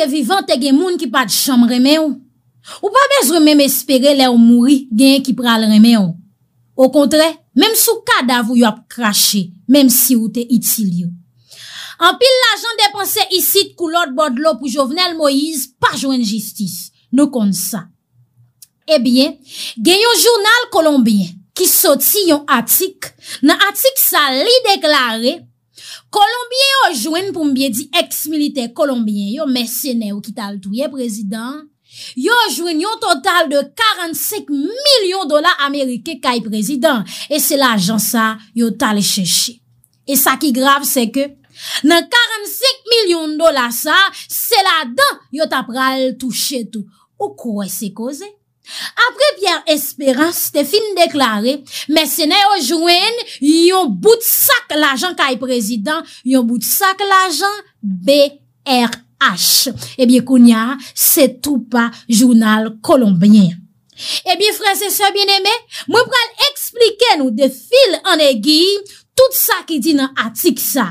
ke vivante gen moun ki pat chanm reme ou. Ou pa bez reme m espere lè ou mouri gen ki pral reme ou. Ou kontre, mem sou kada vou yo ap krashe, mem si ou te itil yo. An pil la jan depanse isi tkou lòt bod lò pou Jovenel Moïse pa jwen jistis, nou kon sa. Ebyen, gen yon jounal kolombien ki soti yon atik, nan atik sa li deklare, Kolombiyen yo jwen pou mbye di ex-militer kolombiyen, yo mersene ou ki tal touye prezident, yo jwen yo total de 45 milyon dola Amerike kay prezident, e se la jan sa yo tal cheche. E sa ki grav se ke, nan 45 milyon dola sa, se la dan yo tapral touche tou, ou kwa se koze? Apre Pierre Esperan, Stéphane Déclaré, mè sè nè yo jwen, yon bout sak l'ajan kaj e prezident, yon bout sak l'ajan BRH. Ebyè koun ya, se trou pa jounal kolombien. Ebyè frères et sè bien-aimés, mwen pral explike nou de fil anegi... tout sa ki di nan atik sa.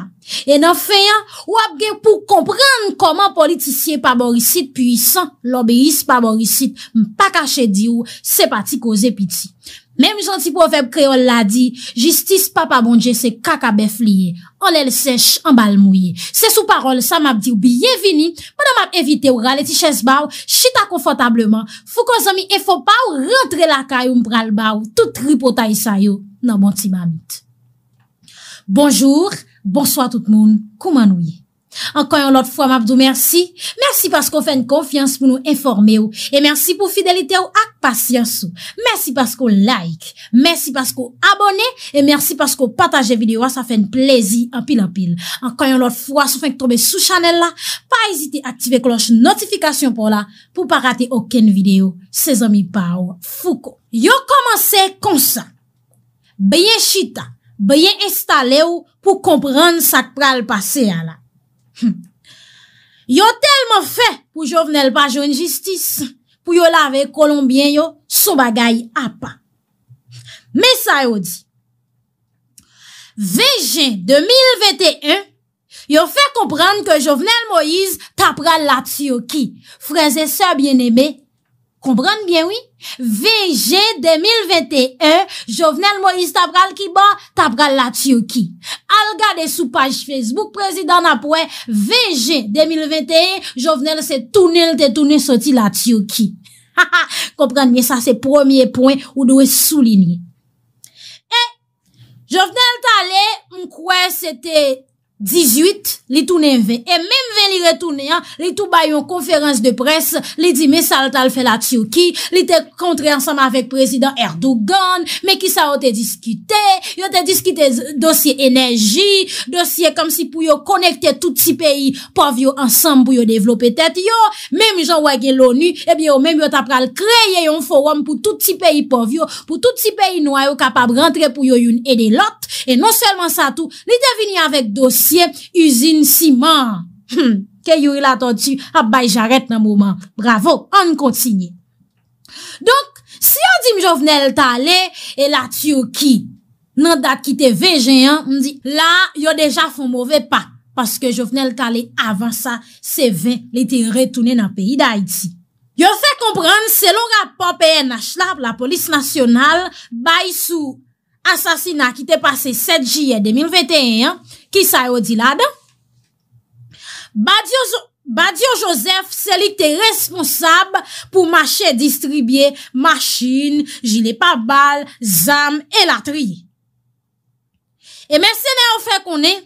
E nan feyan, wap gen pou komprende koman politisye pa borisit puisan, lobbyist pa borisit mpa kache di ou, se pati koze piti. Mem janti pou feb kreol la di, jistis pa pa bondje se kaka bef liye, an lèl sech, an bal mouye. Se sou parol, sa map di ou, biye vini, mpa nan map evite ou rale ti ches bau, chita konfotableman, fou kon zami e fò pa ou rentre la kay ou mpral bau, tout ripota isa yo nan bonti ma miti. Bonjou, bonsoi tout moun, koumanouye. Ankanyon lot fwa, mabdou, mersi. Mersi paskou fèn konfians pou nou informe ou. E mersi pou fidelite ou ak pasyans ou. Mersi paskou like. Mersi paskou abone. E mersi paskou pataje videwa sa fèn plezi apil-apil. Ankanyon lot fwa, sou fèn k tombe sou chanel la. Pa ezite aktive kloche notifikasyon pou la. Pou pa rate oken videyo. Se zomi pa ou fouko. Yo komanse konsa. Beye chita. beye installe ou pou kompran sak pral pase a la. Hm. Yo telman fe pou Jovenel pa joun jistis, pou yo lave kolombien yo sou bagay apa. Mesa yo di, VG 2021 yo fe kompran ke Jovenel Moïse tap pral latsi yo ki, freze sa bieneme, kompran bien wii? VG 2021, Jovenel Moïse tabral ki ba, tabral la tiyoki. Alga de sou page Facebook, prezidant na pouen, VG 2021, Jovenel se toune te toune soti la tiyoki. Ha ha, komprenye sa se premier pouen ou dowe souline. E, Jovenel tale, mkwe se te... 18, li tounen 20. E menm ven li retounen, li tou bay yon konferans de pres, li di mesal tal fel atsyuki, li te kontre ansam avèk prezident Erdogan, me ki sa wote diskute, yo te diskute dosye enerji, dosye kom si pou yo konekte tout si peyi pov yo ansam pou yo devlopetet. Yo, menm jan wage l'ONU, eby eh yo menm yo tap pral kreye yon forum pou tout si peyi pov yo, pou tout si peyi nou ayo kapab rentre pou yo yon edelot. E non selman sa tou, li te vini avèk dosye, Siye, usine si man. Ke yoy e la ton ti, ap bay jaret nan mouman. Bravo, an kontinye. Donk, si yo di m jovenel talen, e la ti yo ki, nan dat ki te vejen, yo di, la, yo deja fon mouve pa. Paske jovenel talen, avan sa, se ven, li te retounen nan peyi da iti. Yo fe kompran, se longa papeye na chlap, la polis nasyonal, bay sou usine, Asasina ki te pase 7 jye 2021, ki sa yo di lada. Badi yo Josef selik te responsab pou mache distribye masjin, jile pa bal, zam e latriye. E mersene yo fe konen,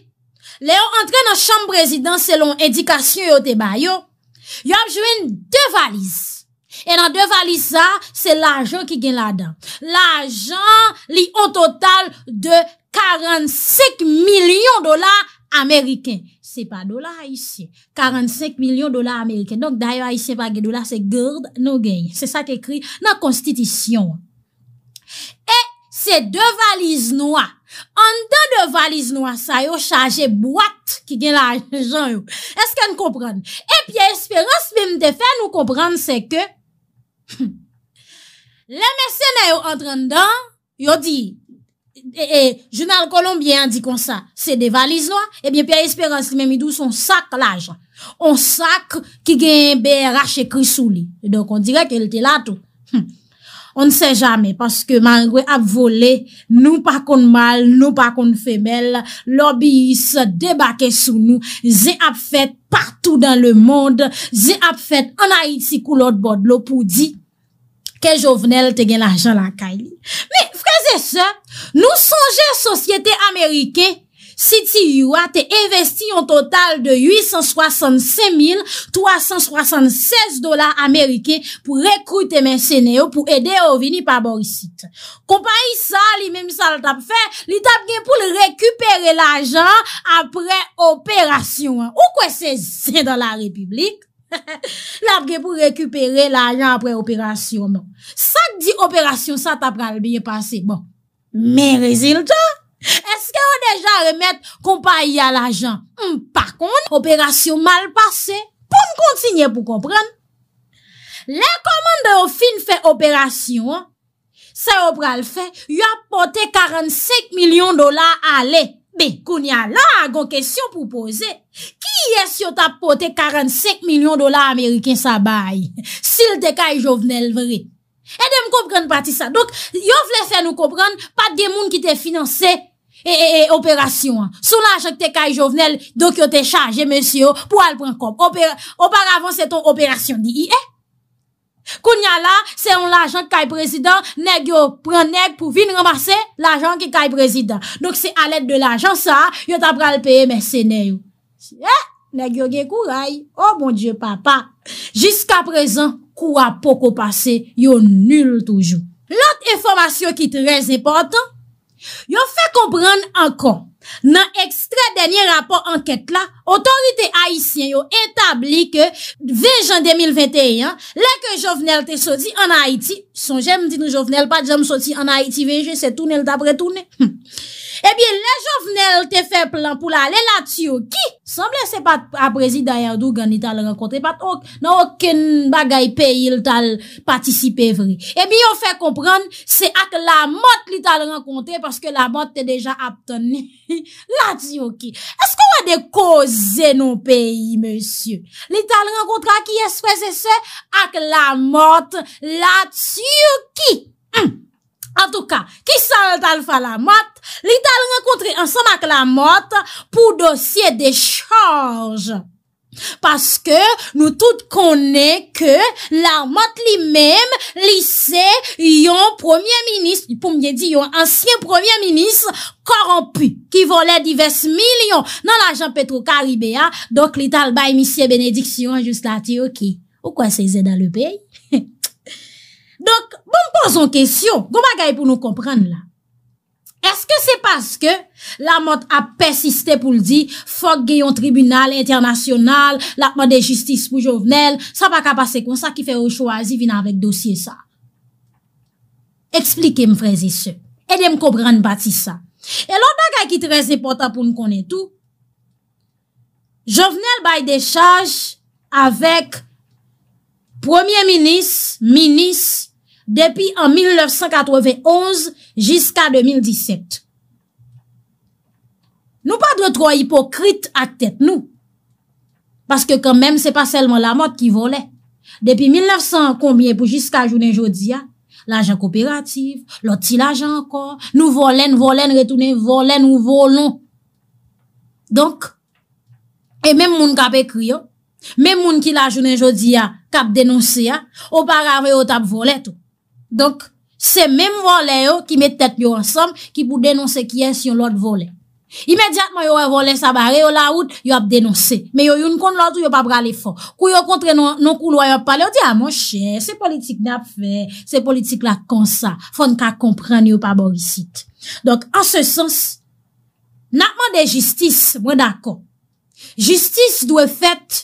le yo entre nan chanm prezident selon edikasyon yo te bayo, yo apjwen 2 valiz. E nan de valise sa, se l'ajon ki gen la dan. L'ajon li an total de 45 milyon dolar Ameriken. Se pa dolar a isye. 45 milyon dolar Ameriken. Donk dayo a isye pa gen dolar se gurd nou gen. Se sa ki ekri nan konstitisyon. E se de valise noua. An den de valise noua sa yo chaje boat ki gen la ajan yo. Eske an kompran? E eh piye esperans mi mte fe nou kompran se ke Hmm. Le mersenè yo entran dan Yo di eh, eh, Jounal Colombien di kon sa Se de valiz noa Ebyen pi a Esperance ki men midou son sak laj On sak ki gen BRH E krisou li E do kon direk el te la to On ne se jame, paske mangrwe ap vole, nou pa kon mal, nou pa kon femel, lobbyis debake sou nou, ze ap fet partou dan le monde, ze ap fet anayit si koulot bodlo pou di ke jovenel te gen la jan la kayli. Me fraze se, nou sonje sosyete Amerike, Siti ywa te investi yon total de 865.376 dolar Amerike pou rekrut te merseneyo pou ede ou vini pa borisite. Kompa yi sa, li mèm sa la tap fè, li tap gen pou lè rekupere l'ajan apre operasyon. Ou kwen se zè nan la republik? La ap gen pou rekupere l'ajan apre operasyon. Sa di operasyon, sa tap pral biye pase. Bon, mè rezil jò? Eske yo deja remet kompa yi al ajan? Hmm, Par kon, operasyon mal pase, pou m kontinye pou kompran. Le komande yo fin fe operasyon, se yo pral fe, yo apote 45 milyon dola ale. Be, kon ya la, agon kesyon pou pose, ki es yo ta apote 45 milyon dola amerikin sa bay? Sil de ka yi jovnel vre. E de m kompran pati sa, dok, yo vle fe nou kompran, pat de moun ki te finanse, E, e, e, operasyon an. Sou l'ajant ki te kay jovenel, do ki yo te chaje, monsiyo, pou al pran kom. Oparavan, se ton operasyon di. I, e? Koun ya la, se yon l'ajant ki kay prezidant, neg yo pran neg pou vin ramase l'ajant ki kay prezidant. Dok se alet de l'ajant sa, yo ta pran peye mersene yo. Ti, e? Neg yo gen kou ray. Oh, bon diyo, papa. Jiska prezant, kou a poko pase, yo nul toujou. L'ot informasyon ki te rez epotan, Yo fè kompran ankon, nan ekstra denye rapor anket la, otorite Haitien yo etabli ke vejan 2021, lè ke jovenel te soti an Haiti, son jèm di nou jovenel pa, jèm soti an Haiti vejan, se toune lè dapre toune. Hm. Ebi, eh le jovnel te fe plan pou eh la ale la tsyoki. Semble se pat apresi dayan dougan li tal renkontre. Pat nan okin bagay peyi li tal patisipe vri. Ebi, yo fe kompran se ak la mot li tal renkontre. Paske la mot te deja aptan li la tsyoki. Esko wade koze nou peyi, monsye? Li tal renkontra ki eswe se se ak la mot la tsyoki. An tou ka, ki sa an tal fa la mot, li tal renkontre ansan mak la mot pou dosye de chanj. Paske nou tout konen ke la mot li menm lise yon premier ministre, pou mwenye di yon ansyen premier ministre korompi ki vole divers milyon nan la Jean-Petro Caribea. Dok li tal bay misye benediksyon jou stati oki. Ou kwa se y zeda le pey? Donk, pou bon, m poson kesyon, goma gay pou nou kompran la? Eske se paske la mot ap pesiste pou l di fok gay yon tribunal internasyonal, la mot de justice pou Jovenel, sa pa kapa se konsa ki fe ou chwazi vina vek dosye sa? Eksplike m freze se. E de m kobran bati sa. E lor da gay ki trese pota pou m konen tou, Jovenel bay de chaj avek premier minis, minis, Depi an 1991 jiska 2017. Nou pa drotro hipokrite ak tet nou. Paske kan menm se pa selman la mot ki vole. Depi 1900 konbyen pou jiska jounen jodia. L'ajan kooperatif, l'otilajan anko. Nou volen, volen, retounen, volen ou volon. Donk, e menm moun kap ekriyo. Menm moun ki la jounen jodia kap denonsiya. Ou parave ou tap voleto. Donk, se menm vole yo ki me tet yo ansam, ki pou denonse kien si yon lot vole. Imediatman yo yo vole sa bare, yo laout, yo ap denonse. Me yo yon kont lot ou yo pa brale fon. Kou yo kontre non kou non lo yo pale, yo di, a ah, monshe, se politik nap fe, se politik la konsa, fon ka komprende yo pa borisit. Donk, an se sens, nanman de jistis, mwen dako, jistis dwe fèt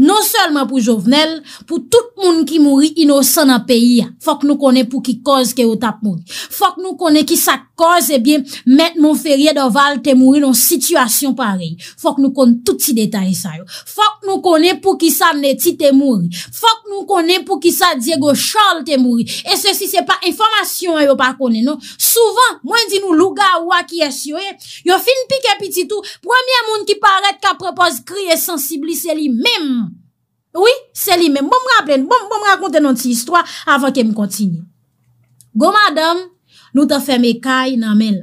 Non selman pou jovenel Pou tout moun ki mouri inosan an peyi Fok nou konen pou ki koz ke yo tap moun Fok nou konen ki sa koz ebyen eh Met moun ferye do val te mouri Non situasyon parey Fok nou konen tout ti detay sa yo Fok nou konen pou ki sa neti te mouri Fok nou konen pou ki sa diego chal te mouri E se si se pa informasyon eh, yo pa konen non. Souvan mwen di nou luga wak ye syo eh, Yo fin pik epi ti tou Premier moun ki paret ka prepoz kri e sensibli se li mem Oui, seli men, bon m'raplen, bon, bon m'rakonte nan ti istwa avan ke m'kontinu. Go madam, nou ta fèm e kay nan men.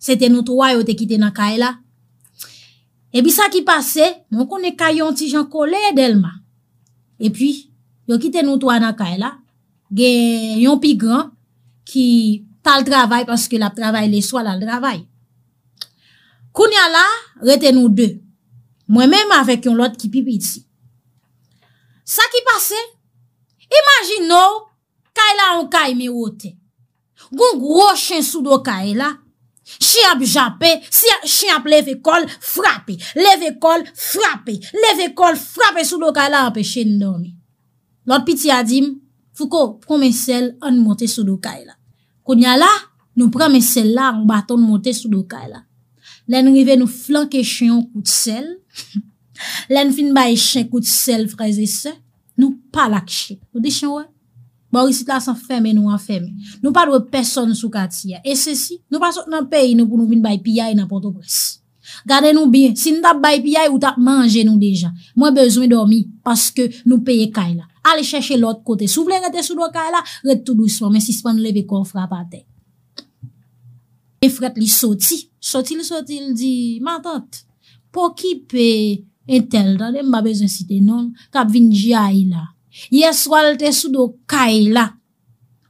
Sete nou towa yo te kite nan kay la. Ebi sa ki pase, moun kone kay yon ti jan kole del ma. Epi, yo kite nou towa nan kay la. Ge yon pi gran ki tal travay paske la travay le swa la travay. Koun ya la, rete nou de. Mwen men ma avek yon lot ki pipi ti. Sa ki pase, imajin nou, kaila an ka ime wote. Goun gwo chen sou do kaila, chen ap jape, chen ap leve kol frape, leve kol frape, leve kol frape sou do kaila anpe chen nè nomi. Lòt piti adim, fukou, promen sel an montè sou do kaila. Koun nya la, nou promen sel la an baton montè sou do kaila. Len rive nou flanke chen yon kout sel. Len fin bay chen kout sel fraze se, nou pa lak chen. Nou de chen wè? Borisita san feme nou an feme. Nou pa dwe person sou kati ya. E se si, nou pa sot nan peyi nou pou nou fin bay piyay nan pote brez. Gade nou biyen. Sin tap bay piyay, ou tap manje nou deja. Mwen bezwen dormi, paske nou peye kay la. Ale chèche lòt kote. Sou vle rete sou do kay la, rete tout douceman. Men sispan leve konfra pa te. E fret li soti. Soti li soti li di, ma tat. Po ki pe... E tel dan, e mba bezon sitenon, kap vin jay la. Ye swal te sou do kay la.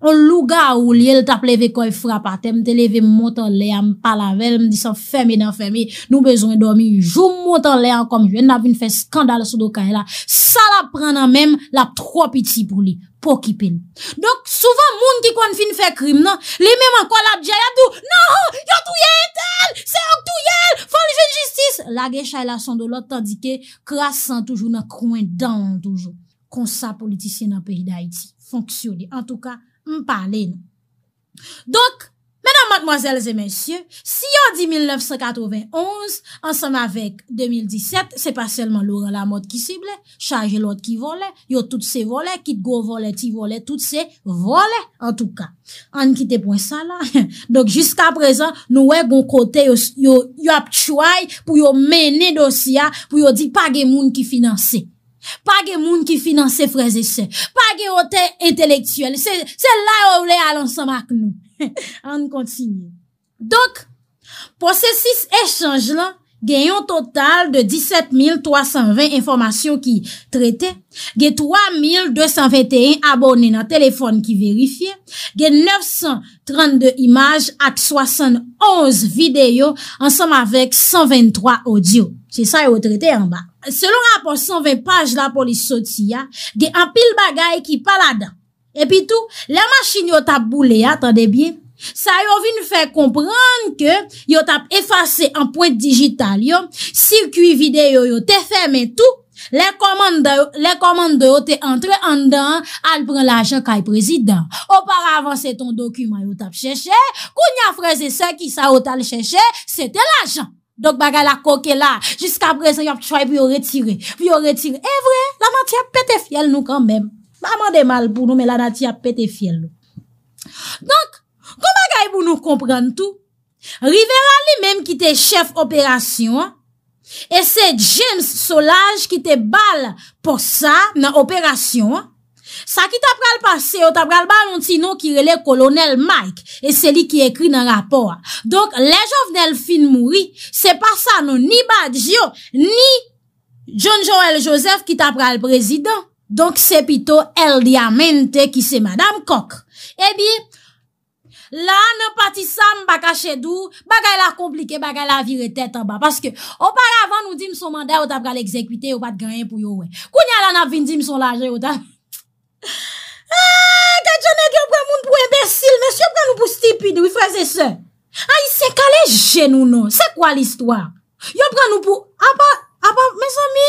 On luga ou li el tap leve koy frapate, mte leve montan le an palavel, mdisan feme nan feme. Nou bezon e dormi, jou montan le an kom jwen, nap vin fe skandal sou do kay la. Sa la prena menm la tropiti pou li. Po kipen. Donk, souvan moun ki kon fin fe krim nan, li men man kolap dja ya dou, nan, yo touye entel, se yo touye, fon lijen jistis. La gen chay la son do lot, tandike, krasan toujou nan kwen dan toujou. Konsa politisyen nan peyi da iti. Fonksyoni. En touka, mpale nan. Donk, Menan madmozelze mensyo, si yo di 1991 ansan avek 2017, se pa selman louran la mot ki sible, chaje lot ki vole, yo tout se vole, kit go vole, ti vole, tout se vole, en tout ka. An ki te pon sa la, dok jiska prezan nou we gon kote yo ap chouay pou yo mene dosya pou yo di page moun ki finanse. pa gen moun ki finanse freze se, pa gen ote intelektuel, se la ou le alansan mak nou. An kontinu. Donk, pou se sis eschanj lan, gen yon total de 17320 informasyon ki trete, gen 3221 abone nan telefon ki verifi, gen 932 imaj at 71 video ansanm avek 123 audio. Se sa yo trete an ba. Selon rapor 120 paj la polis soti ya, ge an pil bagay ki pala dan. E pi tou, le masin yo tap boule ya, tande bien, sa yo vin fè kompran ke yo tap efase an point digital yo, sirkwi videyo yo te fè men tou, le komando yo te entre an dan al pren l'ajan kay prezident. Oparavan se ton dokumen yo tap chèche, kou nyan freze se ki sa yo tal chèche, se te l'ajan. Donk bagay la koke la, jiska apre se yop choy pou yon retire, pou yon retire. E vre, la man ti ap pete fiel nou kanmem. La man de mal pou nou, men la nan ti ap pete fiel nou. Donk, kon bagay pou nou kompren tou, Rivera li menm ki te chef operasyon, e se James Solange ki te bal pou sa nan operasyon, Sa ki ta pral pase, o ta pral baronti nou ki rele kolonel Mike E seli ki ekri nan rapor Donk, le jovnel fin mouri, se pa sa nou ni badjo Ni John Joel Joseph ki ta pral prezident Donk, se pito El Diamante ki se Madame Cock Ebi, la nan pati san baka chedou Baga la komplike, baga la vire tetan ba Paske, oparavan nou di mson manday o ta pral ekzekwite O pat greyen pou yo we Kounya la nan vindi mson laje o ta... moun pou embesil, mwen se yo pran nou pou stipide wifreze se. Ay, se kalè genou nou. Se kwa l'histoire? Yo pran nou pou... Mes ami,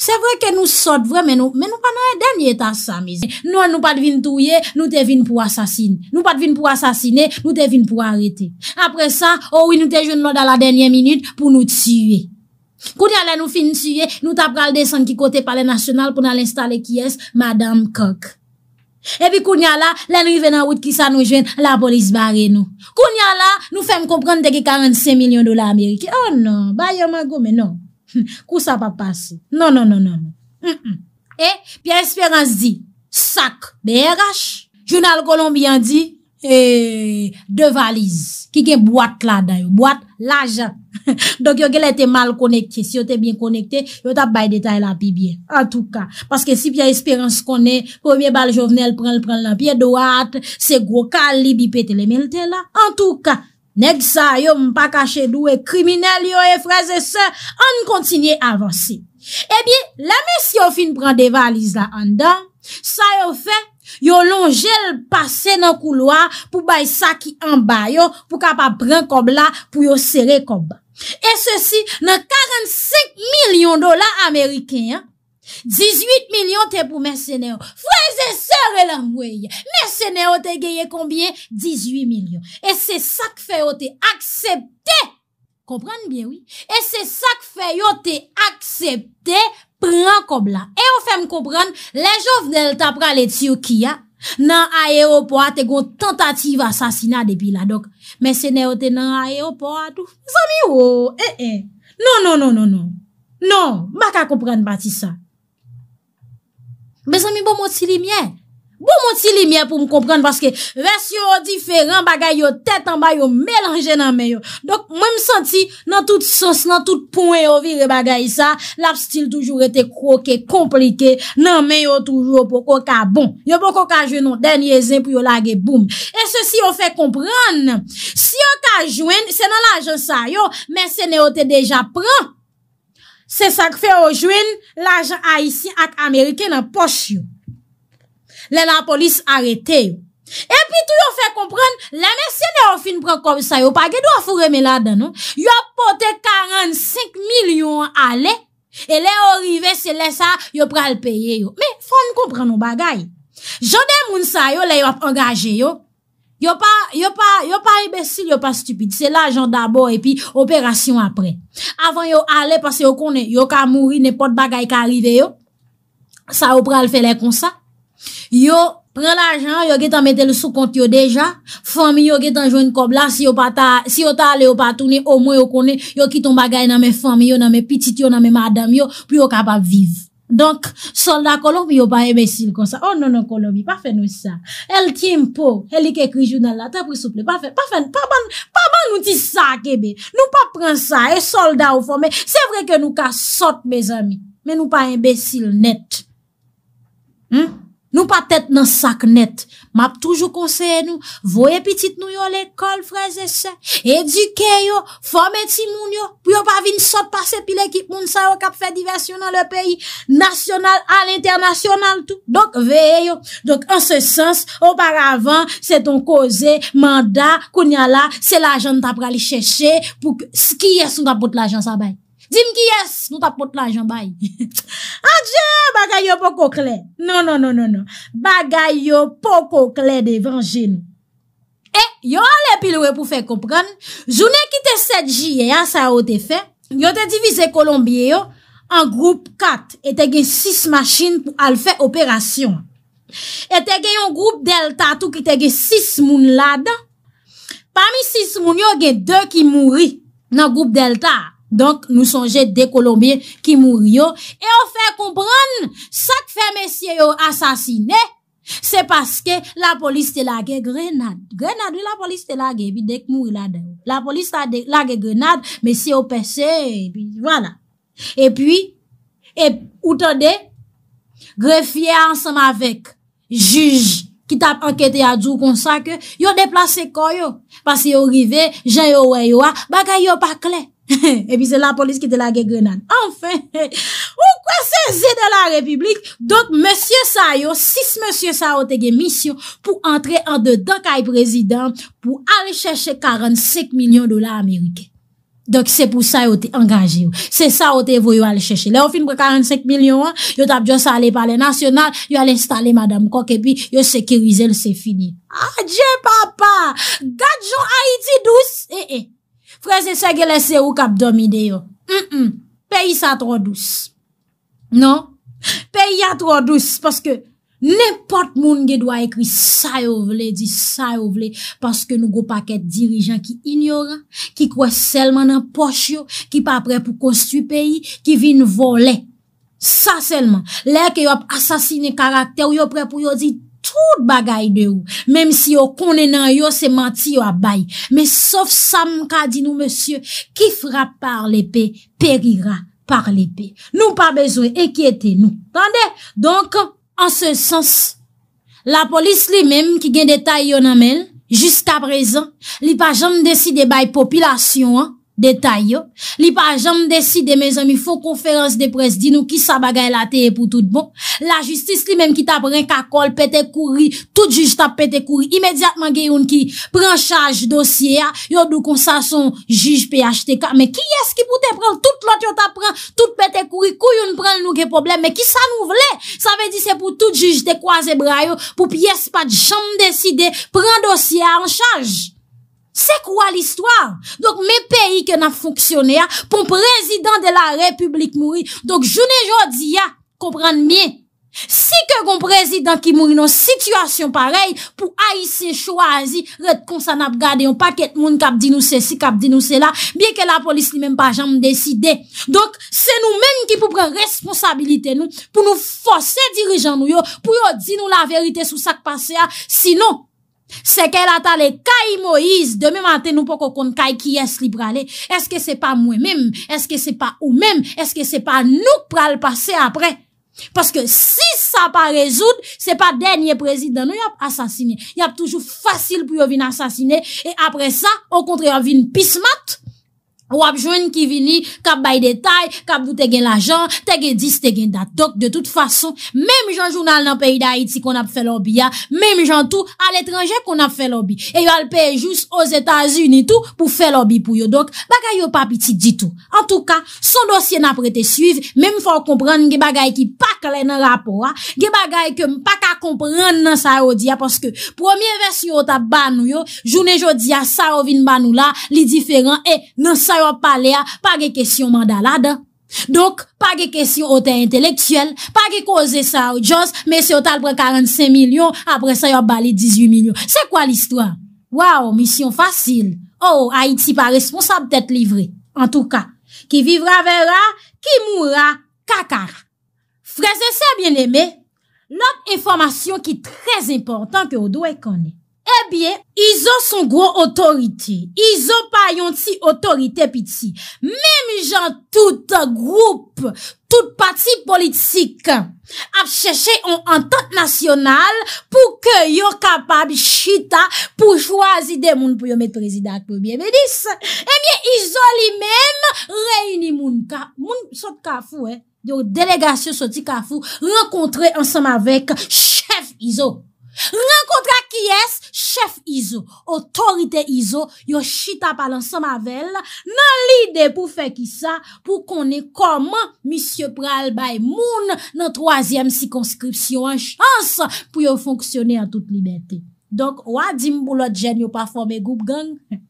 se vre ke nou sot vre, men nou pa nan e denye tas sa, misi. Nou, nou pat vin touye, nou te vin pou asasine. Nou pat vin pou asasine, nou te vin pou arete. Apre sa, oh oui, nou te joun nou da la denye minute pou nou tsywe. Kou di alè nou fin tsywe, nou ta pral desen ki kote pale nasyonal pou nan alè installe kyes, madame kok. Epi kou nyan la, lè nou i ven nan wot ki sa nou jwen la polis bare nou Kou nyan la, nou fem kompren deke 45 milyon do la Amerike Oh non, bayan man gome, non Kou sa pa pase, non, non, non, non E, piya Esperance di Sak, berash Jounal Colombian di E, de valise Ki gen boate la dan yo Boate la jan Donk yo gen la te mal konekte Si yo te bien konekte Yo ta bay detay la pi bien En tou ka Paske si pi a esperanse konen Premier bal jo venel Prenl prenl la pi do at Se go kal li bi pete le menl ten la En tou ka Neg sa yo mpa kache dou E kriminel yo e freze se An kontinye avansi E eh bi La men si yo fin pren de valise la an dan Sa yo fe E Yo lon jel pase nan kouloa pou bay sa ki anbay yo pou ka pa pren kob la pou yo sere kob. E se si nan 45 milyon dola Ameriken, 18 milyon te pou merseneyo. Fweze se re lan mweye, merseneyo te geye konbien 18 milyon. E se sak feyo te aksepte, kompran bien oui, e se sak feyo te aksepte mwenye. Pren kob la. E yo fem koupren, le jovnel tapra le tsyo ki ya. Nan aye o po a te gon tentative asasina depi la dok. Mese ne o te nan aye o po a tou. Zami yo, e e. Non, non, non, non, non. Non, baka koupren bati sa. Be zami bo moti li mye. Boum ou ti li miè pou m konprenn Vaske resyo ou diferan bagay yo Tetan ba yo melanje nan men yo Dok mwen m senti nan tout sens Nan tout pouen yo viri bagay sa Laf stil toujou rete kroke Komplike nan men yo toujou Pou kon ka bon Yo pou kon ka jwen nou denye zin pou yo lage boom E se si yo fe konprenn Si yo ka jwen se nan la jen sa yo Men se ne yo te deja pran Se sa ke fe yo jwen La jen a yisi ak Amerike nan poch yo Le la polis arete yo. E pi tou yo fè kompran, le mè sè ne o fin pran kom sa yo, pa gèdou a fure mè la dan, yo ap pote 45 mil yon alè, e le o rive sè le sa, yo pral peye yo. Me, fòn kompran nou bagay. Jode moun sa yo, le yo ap engaje yo, yo pa, yo pa, yo pa ibecil, yo pa stupide. Se la jan d'abo, e pi operasyon apre. Avan yo alè, pasè yo konè, yo ka mouri, ne pot bagay ka rive yo, sa yo pral fè le kon sa, Yo, pren l'ajan, yo get an mette le sou kont yo deja. Fon mi, yo get an joun kob la, si yo ta ale, yo pa toune, yo mwen yo kone, yo kiton bagay nan men fon mi, yo nan men pitit, yo nan men madam yo, pou yo ka pa vive. Donk, solda Kolomi, yo pa emesil kon sa. Oh nonon, Kolomi, non, pa fen nou sa. El ti mpo, el li kekri joun nan la, ta pre souple. Pa fen, pa ban, pa ban nou ti sa kebe. Nou pa pren sa, e solda ou fon me. Se vre ke nou ka sot, me zami. Men nou pa emesil net. Hmm? Nou patet nan sak net, map toujou konseye nou, voye pitit nou yo l'ekol freze se, eduke yo, fome ti moun yo, pou yo pa vin sot pase pi l'ekip moun sa yo kap fe diversyon nan le peyi, nasyonal al internasyonal tou. Donk veye yo, donk an se sens, oparavan se ton koze manda koun ya la, se la jan ta prali cheshe pou skye sou ta pote la jan sabay. Dim ki yes, nou tapote la jambay. Adje, bagay yo poko kle. Non, non, non, non, non. Bagay yo poko kle de vranjin. E, yo ale pilowe pou fe kopren. Jounen kite 7J, e ya sa o te fe. Yo te divize Kolombie yo an group 4. E te gen 6 machine pou al fe operasyon. E te gen yon group Delta tou ki te gen 6 moun la dan. Pamis 6 moun, yo gen 2 ki mouri nan group Delta a. Donk nou sonje de Kolombien ki mouri yo. E ou fe kompran, sak fe mesye yo asasine, se paske la polis te lage grenad. Grenad, ou la polis te lage, epi dek mouri la den. La polis la de lage grenad, mesye yo perse, epi wala. Epi, epi, ou te de, grefye ansam avek, juj, ki tap anketi adou konsa ke, yo deplase koyo. Paske yo rive, jen yo weywa, bagay yo pakle. epi se la polis ki te lage grenade enfin, ou kwa se zede la republik donk monsie sa yo sis monsie sa yo te gen misyon pou entre an de donk ay prezident pou ale chèche 45 milyon dola amerike donk se pou sa yo te engaje yo se sa yo te voyou ale chèche le ou fin pou 45 milyon yo tap diyo sa ale pale nasyonal yo ale installe madame kok epi yo sekirize l se finit adje papa gajon haiti douz e e eh, eh. Frense sege lese ou kap domi de yo. M, m, peyi sa tro dous. Non? Peyi ya tro dous. Paske, nepot moun ge dwa ekri sa yo vle, di sa yo vle. Paske nou go paket dirijan ki ignora, ki kwe selman nan poch yo, ki pa pre pou konstu peyi, ki vin vole. Sa selman. Le ke yo asasine karakter, yo pre pou yo di... tout bagay de ou, mem si yo kone nan yo se manti yo a bay. Me sof sam ka di nou, monsye, ki fra par le pe, perira par le pe. Nou pa bezwen, ekiyete nou. Tande, donk, an se sens, la polis li mem ki gen detay yon amel, just aprezen, li pa jom desi de bay popilasyon an, detay yo, li pa jam deside mes ami, fo konferans de pres di nou ki sa bagay la teye pou tout bon la justis li menm ki ta pren kakol pete kouri, tout juj tap pete kouri imediatman ge yon ki pren chaj dosye ya, yo dou kon sa son juj pe achete ka, me ki yes ki pote pren, tout lot yo ta pren tout pete kouri, kou yon pren nou ke problem me ki sa nou vle, sa ve di se pou tout juj te kwa ze bra yo, pou pi yes pat jam deside, pren dosye an chaj Se kwa l'histoire? Dok, me peyi ke nan foksyone a, pou m prezidant de la republik mouri. Dok, joun e jodi a, kompran mye. Si ke goun prezidant ki mouri nan sitwasyon parey, pou a yi se chwazi, ret kon sa nap gade yon paket moun kap di nou se si, kap di nou se la, bie ke la polis li menm pa jan m deside. Dok, se nou menm ki pou pren responsabilite nou, pou nou fose dirijan nou yo, pou yo di nou la verite sou sak pase a, si nou, Se ke la ta le kay Moïse, de mè mante nou pou kon kay ki yes li prale, eske se pa mwè mèm, eske se pa ou mèm, eske se pa nou prale pase apre. Paske si sa pa rezoud, se pa denye prezident nou yop asasine, yop toujou fasil pou yo vin asasine, e apre sa, o kontre yo vin pismat. Wap joun ki vini, kap bay detay, kap gout te gen la jan, te gen dis, te gen dat. Dok, de tout fason, mem jan jounal nan peyi da Haiti kon ap fe lobi ya, mem jan tou al etranjen kon ap fe lobi. E yo alpey jous os Etats-Unis tou pou fe lobi pou yo. Dok, bagay yo pap iti di tou. En tout ka, son dosye nan prete suive, mem faw komprenn ge bagay ki pak lè nan rapor, ge bagay ke mpaka kompren nan sa yon diya, pwoske, promye vers yon ta banou yo, jounen jodi ya, sa yon vin banou la, li diferan, e, nan sa yon pale ya, pa ge kesyon mandala da. Donk, pa ge kesyon ote inteleksyel, pa ge koze sa ou jons, mese yon tal pre 45 milyon, apre sa yon bale 18 milyon. Se kwa l'istwa? Wao, misyon fasil. Ou, Haiti pa responsable tet livre. En tou ka. Ki vivra vera, ki moura, kakar. Freze se bien eme, Notre information qui est très important que vous devez connaître, eh bien, ils ont son gros autorité. Ils n'ont pas yont si autorité petit. Même genre tout groupe, tout parti politique, a cherché un entente nationale pour qu'il y ait un capable chita pour choisir des mondes pour y mettre le président. Eh bien, ils ont les mêmes réunis mondes. Mondes sont tous fous, eh. Yo delegasyon soti kafou Renkontre ansam avek Chef Izo Renkontra ki es Chef Izo Otorite Izo Yo shita pal ansam avek Nan lide pou fe ki sa Pou konen koman Misyon pral bay moun Nan troasyem sikonskripsyon Chans pou yo fonksyone an tout libeti Donk wadim pou lot jen yo paforme Goup gang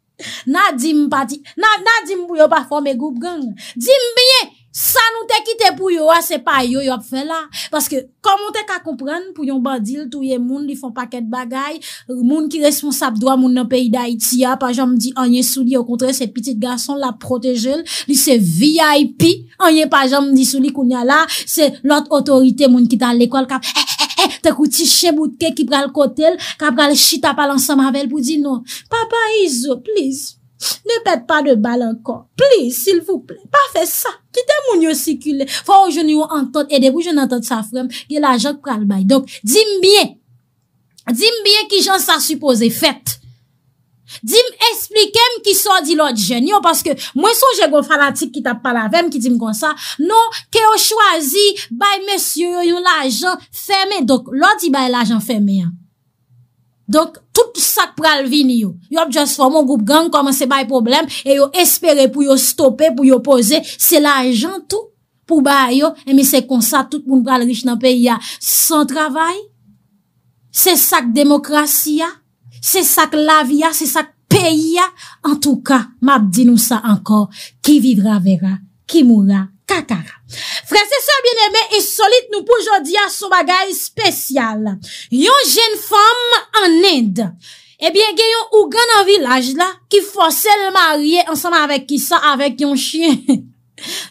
Nadim pou yo paforme Goup gang Nadim pou yo paforme Sa nou te kite pou yo a, se pa yo yo ap fè la. Paske, komon te ka kompren, pou yon bandil, tou ye moun li fon paket bagay, moun ki responsab doa moun nan peyi da iti ya, pa jom di, anye sou li, au kontre, se piti gason la protejel, li se VIP, anye pa jom di sou li koun ya la, se lot otorite moun ki ta l'ekwal kap, eh, eh, eh, eh, te kouti che moutke ki pral kotel, kap pral chita pal ansam avel pou di, non. Papa Izo, please. Ne bet pa de bal ankon Plis, sil vouple, pa fe sa Ki demoun yo sikule Fa ou jen yo antot, e debou jen antot sa frem Ki la jen kwa albay Dok, dim bie Dim bie ki jen sa supose fet Dim esplikem ki so di lò di jen yo Paske mwen so jen gon fanatik ki tap para ve Mwen ki dim kon sa Non, ke yo chwazi Bay mesyo yo yo la jen feme Dok, lò di bay la jen feme ya Donk, tout sak pral vini yo. Yo ap jas fomo, goup gang, koman se bay problem, e yo espere pou yo stope, pou yo pose, se la ajan tou, pou bay yo, e mi se konsa, tout moun pral rish nan peyi ya. San travay, se sak demokrasi ya, se sak lavi ya, se sak peyi ya, an tou ka, map di nou sa ankor, ki vidra vera, ki mou la. Kakara. Fransese bieneme, e solit nou pou jodia sou bagay spesyal. Yon jen fom an ed. Ebyen gen eh yon ougan an vilaj la, ki fò sel marye ansanman avèk ki sa, avèk yon chien.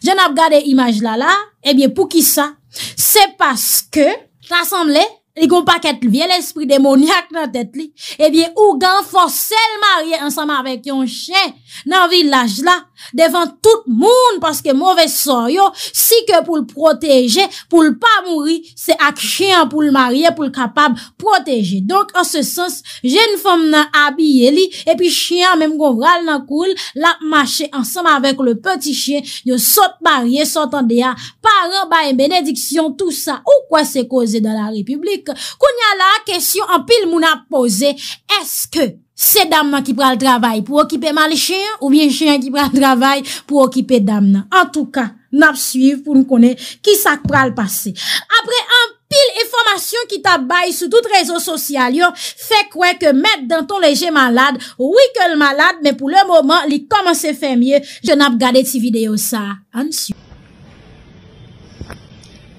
Jen ap gade imaj la la, ebyen eh pou ki sa, se paske, tasanble, li goun pa ket vye l'espri demoniak nan tet li, e eh bie ou gan fosel marye ansam avèk yon chen nan vilaj la, devan tout moun, paske mouve sor yo, si ke pou l'proteje, pou l'pa mouri, se ak chen pou l'marye, pou l'kapab proteje. Donk an se sens, jen fom nan abye li, e pi chen mèm goun vral nan koul, la mache ansam avèk l'peti chen, yo sot marye, sot an deya, paran baye benediksyon, tout sa, ou kwa se koze dan la republik, kon ya la kesyon an pil moun ap pose eske se dam nan ki pral travay pou okipe mal chen ou bien chen ki pral travay pou okipe dam nan an tou ka nap suiv pou nou konen ki sak pral pase apre an pil informasyon ki tabay sou tout rezo sosyal yo fe kwen ke met den ton leje malad oui ke l malad men pou le moman li koman se fe mye jen ap gade ti video sa an sou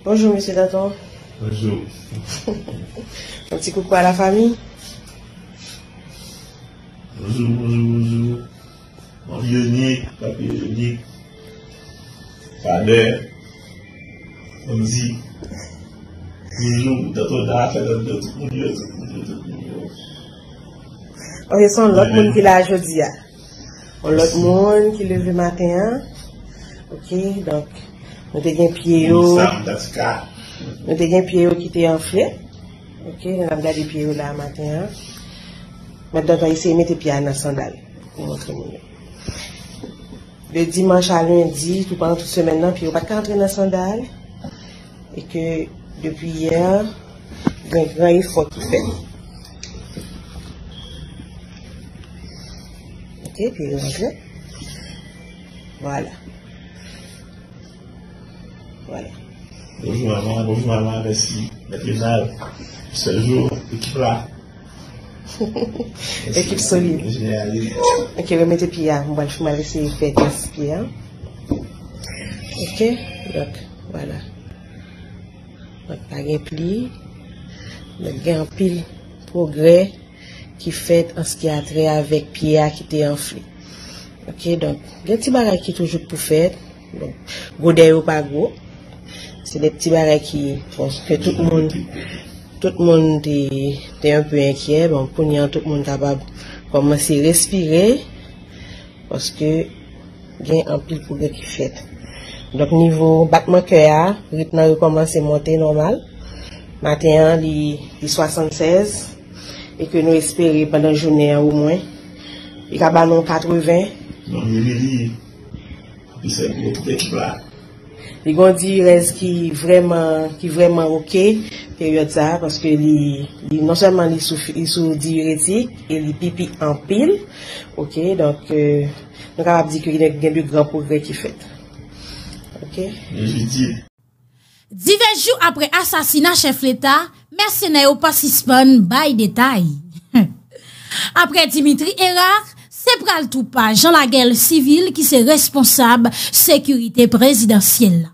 bonjou monsi daton Bonjour. Un petit coucou à la famille. Bonjour, bonjour, bonjour. Mon Yonique, papi On dit. Bonjour, d'accord, d'accord, d'accord, d'accord. tout On son la hein. matin. Hein. Ok, donc, On te pied pie oh. Nou te gen piye qui ki te enfle. Ok, nan ap gade piye yo la maten an. Mwen dotan ese mette piye an nan sandal. Mwen montre moun yo. Le dimanche à lundi, tout pendant tout semaine, nan, piye yo pat ka rentre nan sandal. E ke depi yer, gen gran yi fok ki fen. Ok, piye yo rentre. Voilà. Voilà. Bonjour maman, bonjour maman, merci. National, ce jour, équipe là. équipe solide. Ok, remettez Pia, hein. moi, je vais laisser faire des Pia. Hein. Ok, donc voilà. Donc, pas de pli. Donc, il y a un pile progrès qui fait en ce qui a trait avec Pia qui était enflé. Ok, donc, il y a un petit qui est toujours pour faire. Donc, godet ou pas gros c'est des petits barres qui parce que tout le monde, tout le monde est, un peu inquiet. Bon, pour nous, tout le monde est capable commencer à respirer parce que il y a un pile progrès qui fait. Donc, niveau battement cœur, le rythme commencé à monter normal. Matin, il 76 et que nous espérons pendant la journée au moins. Il y a 80. Non, il y Li gon di yorez ki vreman okey, ke yot sa, paske non selman li sou di yorezik, e li pipi an pil, ok, donk, euh, nou kapap di ki gen di gran pou re ki fet. Ok? Ok. Divejou apre asasina chefleta, mersene yo pasi spon bay detay. Apre Dimitri Erar, se pral tou pa jan la gel sivil ki se responsab sekurite prezidansyel.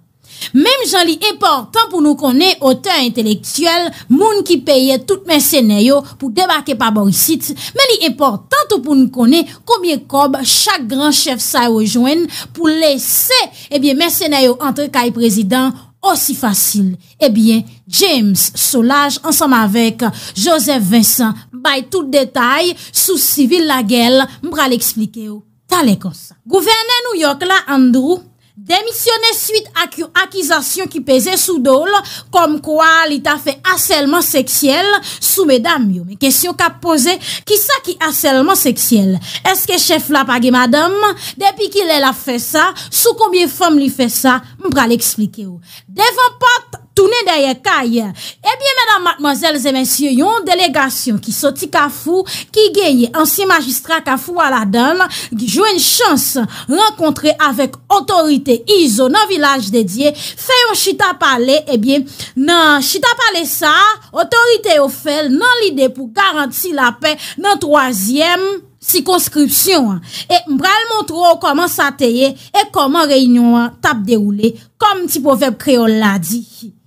Mem jan li e portant pou nou kone ote intelektuel, moun ki peye tout mersenay yo pou debake pa borisit, men li e portant pou nou kone koubyen kob chak gran chef sa yo jwen pou lesse eh mersenay yo antre kay prezidans osi fasil. Ebyen, James Solage, ansam avek Joseph Vincent, bay tout detay sou sivil la gel, mbra li eksplike ou. Talè konsa. Gouverne Nouyok la, Andrew, demisyone suite akyo akizasyon ki peze sou dole, kom kwa li ta fe aselman seksyel, sou medam yo. Men kesyon ka pose, ki sa ki aselman seksyel? Eske chef la page madame? Depi ki le la fe sa, sou kombye fom li fe sa? Mpral eksplike ou, devan pat toune daye kaye, ebyen menan matmazel zemensye yon delegasyon ki soti kafou, ki genye ansi magistra kafou wala dan, ki jwen chans renkontre avek otorite izo nan vilaj dedye, fèyon chita pale, ebyen eh nan chita pale sa, otorite ou fèl nan lide pou garanti la pe nan troasyem... si konskripsyon an, e mbral montrou koman sa teye, e koman reynyon an, tap deroule, kom mti poveb kreol la di,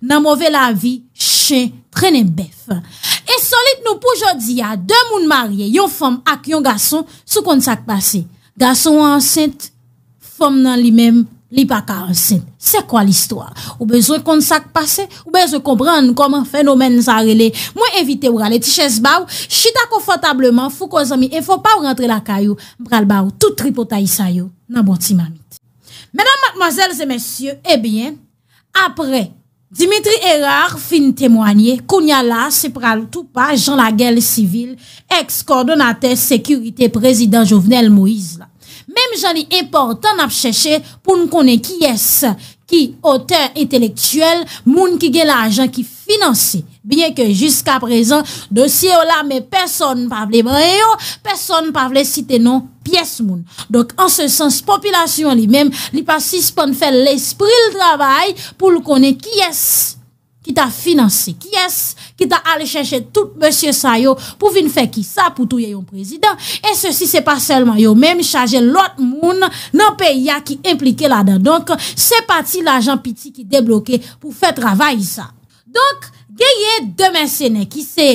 nan mwove la vi, chen, prenen bef. E solit nou pou jodi ya, dè moun marye, yon fom ak yon gason, sou kon sak pase. Gason an, sent, fom nan li mem, Li pa ka ansin, se kwa l'istwa? Ou bezo kon sak pase, ou bezo kompran koman fenomen zarele Mwen evite ou gale ti ches bau, chita konfotableman Fou kon zami, en fou pa ou rentre la kayo Mpral bau, tout tripotay sa yo, nan boti mamit Menan matmazel zemensye, ebyen eh Apre, Dimitri Erar fin temwanye Kounyala, Sepral Toupa, Jean Laguel Civil Ex-kordonate, sekurite, prezident Jovenel Moïse la Mem jan li e portan ap chèche pou nou konen kyes ki auteur intelektuel moun ki gè la ajan ki finanse. Bien ke jiska prezen dosye ou la mè person pa vle breyo, person pa vle site nan piyes moun. Dok an se sens popilasyon li mèm li pasis pou nou fè l'espri l'dravay pou nou konen kyes. Ki ta finanse kyes, ki ta ale chache tout monsie sa yo pou vin fe ki sa pou touye yon prezident. E se si se pa selman yo men, chaje lot moun nan pe ya ki implike la da. Donk se pati la jan piti ki debloke pou fe travay sa. Donk geye demen sene ki se...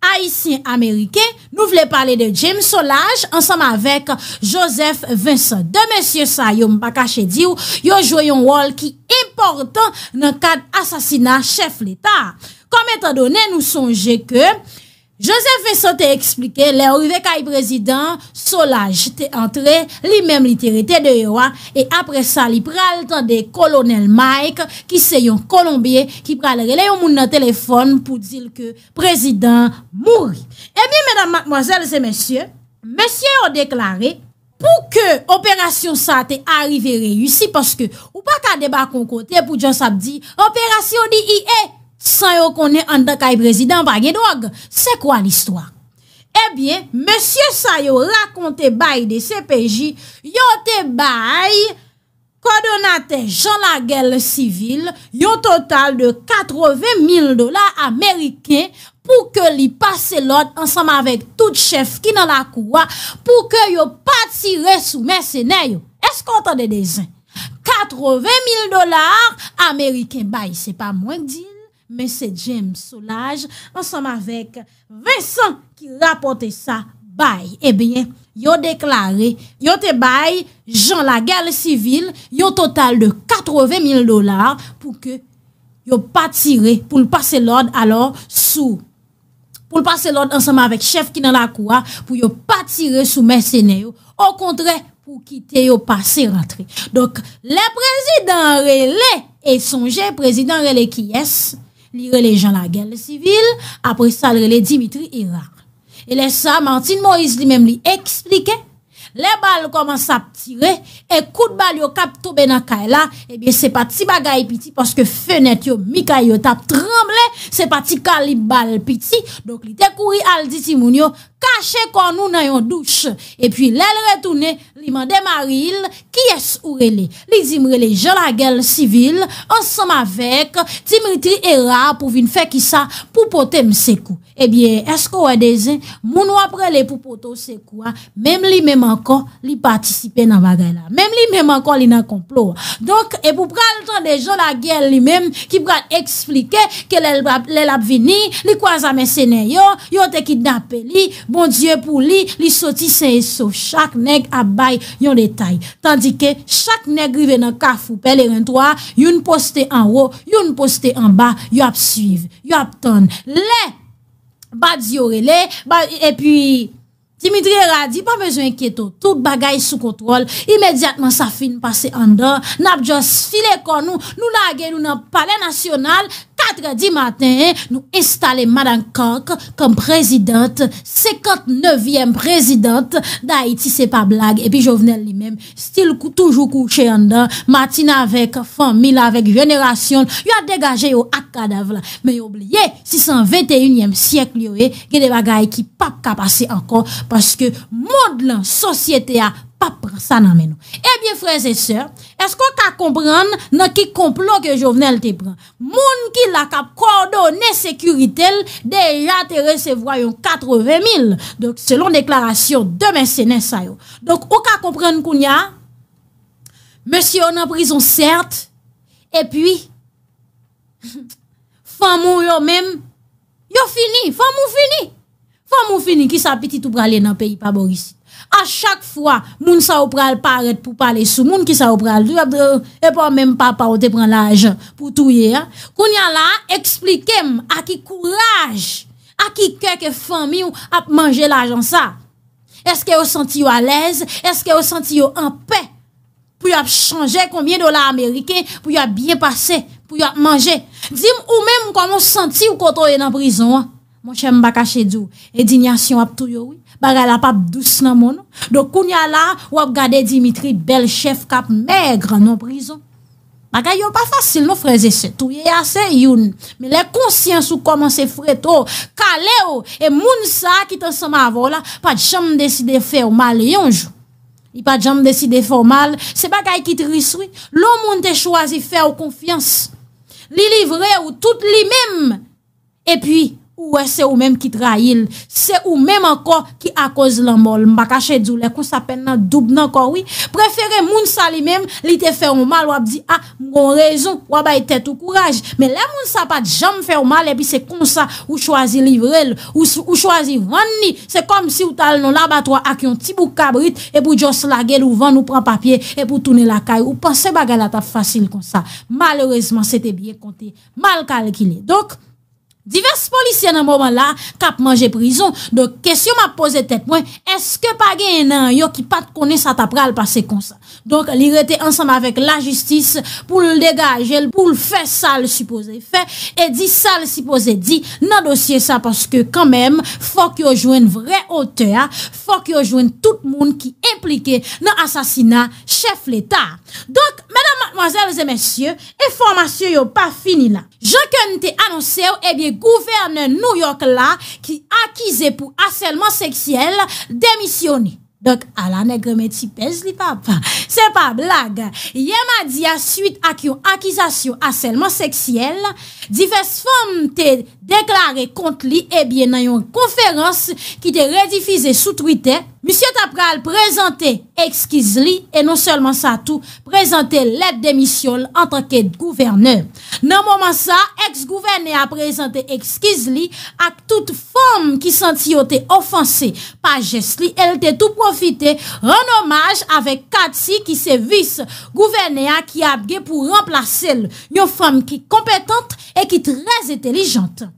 Aisyen Amerike, nou vle pale de James Solage, ansam avek Joseph Vincent de Monsieur Sayo Mbakache Diou, yo joyon wol ki importan nan kad asasina chef l'Etat. Kom etadone nou sonje ke... Joseph Vesson te eksplike, le orivek ay prezident, solaj te entre li mem literite de yo, e apre sa li pral tan de kolonel Mike ki se yon kolombie ki pral rele yon moun nan telefon pou dil ke prezident mouri. E mi, mèdam, mwazel, se mèsyon, mèsyon yo deklare pou ke operasyon sa te arriveri yusi paske ou pa ka debakon kote pou djan sa di operasyon di i e. sa yo konen an da kay prezident pa gen dog. Se kwa l'histoire? Ebyen, eh monsie sa yo rakonte bayi de CPJ yo te bayi kodonate jan la gel sivil, yo total de 80.000 dolar Ameriken pou ke li pase lot ansam avek tout chef ki nan la kouwa pou ke yo pati resou merseneyo. Esk kontande dezen? 80.000 dolar Ameriken bayi se pa mwen di? Mese James Solage, ansanm avek Vincent ki rapote sa bay. Ebyen, eh yo deklare, yo te bay, jan la gale sivil, yo total de 80.000 dolar pou ke yo patire pou l'passe l'od alor sou. Pou l'passe l'od ansanm avek chef ki nan la koua pou yo patire sou merseneyo. O kontre, pou kite yo passe ratre. Donk, le prezident Relay e sonje, prezident Relay ki yes, li rele Jean la Guerre civile, apres sa rele Dimitri Irak. E lesa, Martine Moïse li mem li eksplike, le bal koman sa ptire, e kout bal yo kap tobe na kaila, e bie se pa ti bagay piti, paske fenet yo, mi kaya yo tap tremble, se pa ti kalib bal piti, dok li dekouri al ditimoun yo, Kache kon nou nan yon douche... E pwi lèl retoune... Li mande maril... Ki es ou rele... Li zim rele jola gel civil... On som avek... Timriti era pou vin fe ki sa... Poupote mse kou... E bie esko wè dezen... Moun wap rele poupote mse kou... Mèm li mèm ankon... Li patisipe nan bagay la... Mèm li mèm ankon li nan komplou... Donk e pou pral ton de jola gel li mèm... Ki pral explike... Ke lèl ap vini... Li kwa zame sene yo... Yo te ki dapeli... Bon diye pou li, li soti senye souf, chak neg ap bay yon detay. Tandike chak neg rive nan ka foupe, le rentwa, yon poste anwo, yon poste anba, yon ap suive, yon ap ton. Le, ba diyo rele, e pi, timidre radi, pa bezwen kieto, tout bagay sou kontrol, imediatman sa fin pase an do, nap jos file kon nou, nou lage nou nan pale nasyonal, Katredi maten, nou estale Madame Koch kom prezident, 59e prezident da Haiti, se pa blag, epi jo vnen li men, stil kou toujou kou che yon dan, matina vek, famila vek, jenerasyon, yo eh, a degaje yo ak kadev la. Men yo blye, 621e siyek li yo e, gen de bagay ki pap ka pase ankon, paske mod lan sosyete a, Pa pran, sa nan menon. Ebyen eh freze se, esko ka kompran nan ki komplon ke jovenel te pran? Moun ki la kap kordo nan sekuritel, dey ya te resevoyon 80.000. Selon deklarasyon, demen se nan sayo. Dok, ou ka kompran koun ya, monsi yo nan prison cert, e pi, famon yo men, yo fini, famon fini, famon fini, ki sa piti tou pran le nan peyi pa bor isi. A chak fwa, moun sa ou pral paret pou pale sou moun ki sa ou pral du, euh, e pa mèm pa pa ou te pran la ajan pou touye. Koun ya la, eksplikem, a ki koulaj, a ki keke fami ou ap manje la ajan sa. Eske ou santi yo alez, eske ou santi yo anpe, pou yo ap chanje konmye do la Amerike, pou yo ap bien pase, pou yo ap manje. Dime ou mèm kwa moun santi ou koto yo e nan prizon an. Mwen chèm baka chèdou, edinasyon ap tou yowi, baga la pap dous nan moun, do koun ya la, wap gade Dimitri, bel chèf kap, mègr nan brison. Baga yow pa fasil nou freze se tou, yè asè youn, me lè konsyans ou koman se freto, kale ou, e moun sa ki te soma avò la, pa jom deside fè ou mal yonjou. I pa jom deside fè ou mal, se baga yon ki te riswi, loun moun te chwazi fè ou konfians, li livre ou tout li mèm, e pwi, Ouè, se ou mèm ki trail. Se ou mèm anko ki a koz lan bol. Mbakache djou lè, kon sa pen nan dub nan kon wè. Prefere moun sa li mèm, li te fè ou mal. Wap di, ah, a, moun rezon, wap bay tet ou kouraj. Mè lè moun sa pa jam fè ou mal, epi se kon sa, ou chwazi livrel. Ou chwazi vanni. Se kom si ou tal non la batwa ak yon tibou kabrit, epi ou jos lagel, ou vann ou pran papye, epi ou touni lakay. Ou panse bagal ata fasil kon sa. Malreseman, se te bie konti mal kalkile. Dok... Divers polisyen nan mouman la kap manje prison. Dok, kesyon ma pose tet mwen, eske pa gen nan yo ki pat konen sa tap pral pase kon sa? Donk, li rete ansanman vek la justis pou l dekaj el, pou l fe sa l supose fe, e di sa l supose di nan dosye sa, paske kanmen, fok yo jwen vre otea, fok yo jwen tout moun ki implike nan asasina chef l eta. Donk, menan, Matmoazèl zè mèsyè, eformasyon yo pa fini eh la. Jokèn te anonsè ou, ebyè gouverne Nouyok la ki akize pou asèlman seksyèl demisyonè. Dok, ala negre mè ti pez li pa pa. Se pa blag, yè ma di a suite ak yon akizasyon asèlman seksyèl, difès fòm te deklare kont li ebyè eh nan yon konferans ki te redifize sou Twitter M. Tapral prezante ex-kizli e non selman sa tou prezante let demisyol an tanke gouverneur. Nan mouman sa, ex-gouverneur prezante ex-kizli ak tout fom ki santi yo te ofanse pa jesli el te tou profite renomaj avek kati ki se vis gouverneur ki apge pou remplase yo fom ki kompetante e ki trez etelijante.